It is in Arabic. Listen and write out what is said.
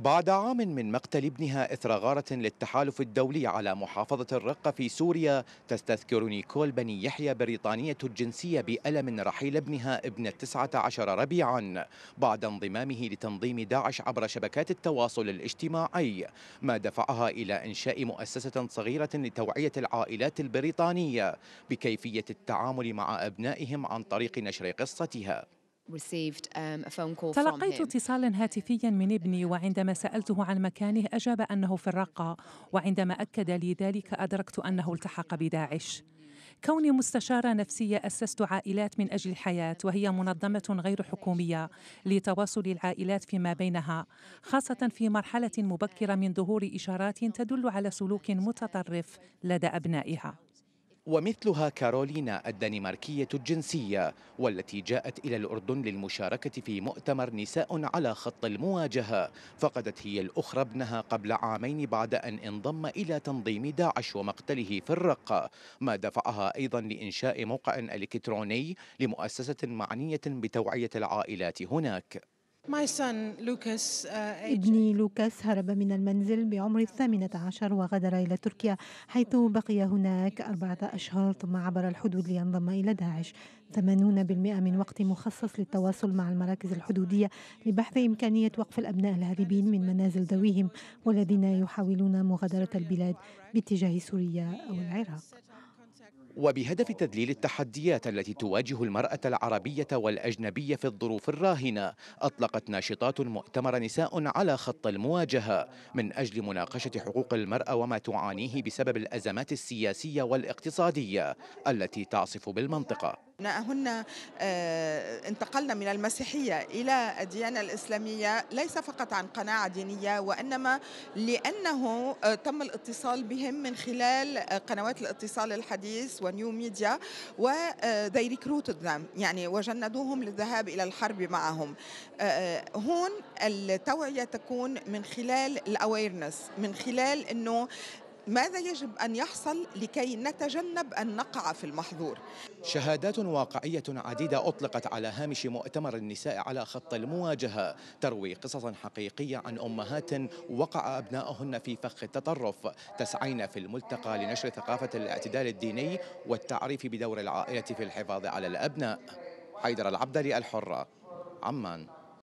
بعد عام من مقتل ابنها إثر غارة للتحالف الدولي على محافظة الرقة في سوريا تستذكر نيكول بني يحيى بريطانية الجنسية بألم رحيل ابنها ابن التسعة عشر ربيعا بعد انضمامه لتنظيم داعش عبر شبكات التواصل الاجتماعي ما دفعها إلى إنشاء مؤسسة صغيرة لتوعية العائلات البريطانية بكيفية التعامل مع أبنائهم عن طريق نشر قصتها Um, تلقيت اتصالا هاتفيا من ابني وعندما سألته عن مكانه أجاب أنه في الرقة وعندما أكد لي ذلك أدركت أنه التحق بداعش كوني مستشارة نفسية أسست عائلات من أجل الحياة وهي منظمة غير حكومية لتواصل العائلات فيما بينها خاصة في مرحلة مبكرة من ظهور إشارات تدل على سلوك متطرف لدى أبنائها ومثلها كارولينا الدنماركية الجنسية والتي جاءت إلى الأردن للمشاركة في مؤتمر نساء على خط المواجهة فقدت هي الأخرى ابنها قبل عامين بعد أن انضم إلى تنظيم داعش ومقتله في الرقة ما دفعها أيضا لإنشاء موقع إلكتروني لمؤسسة معنية بتوعية العائلات هناك Uh, ابني لوكاس هرب من المنزل بعمر الثامنة عشر وغادر إلى تركيا حيث بقي هناك أربعة أشهر ثم عبر الحدود لينضم إلى داعش 80% من وقت مخصص للتواصل مع المراكز الحدودية لبحث إمكانية وقف الأبناء الهاربين من منازل ذويهم والذين يحاولون مغادرة البلاد باتجاه سوريا أو العراق وبهدف تذليل التحديات التي تواجه المرأة العربية والأجنبية في الظروف الراهنة أطلقت ناشطات المؤتمر نساء على خط المواجهة من أجل مناقشة حقوق المرأة وما تعانيه بسبب الأزمات السياسية والاقتصادية التي تعصف بالمنطقة أبنائهن آه، انتقلن من المسيحية إلى الديانة الإسلامية ليس فقط عن قناعة دينية وإنما لأنه آه، تم الاتصال بهم من خلال آه، قنوات الاتصال الحديث ونيو ميديا وذي ريكروتد يعني وجندوهم للذهاب إلى الحرب معهم هون التوعية تكون من خلال الأويرنس من خلال أنه ماذا يجب أن يحصل لكي نتجنب أن نقع في المحظور شهادات واقعية عديدة أطلقت على هامش مؤتمر النساء على خط المواجهة تروي قصصا حقيقية عن أمهات وقع أبنائهن في فخ التطرف تسعين في الملتقى لنشر ثقافة الاعتدال الديني والتعريف بدور العائلة في الحفاظ على الأبناء حيدر العبدلي الحرة عمان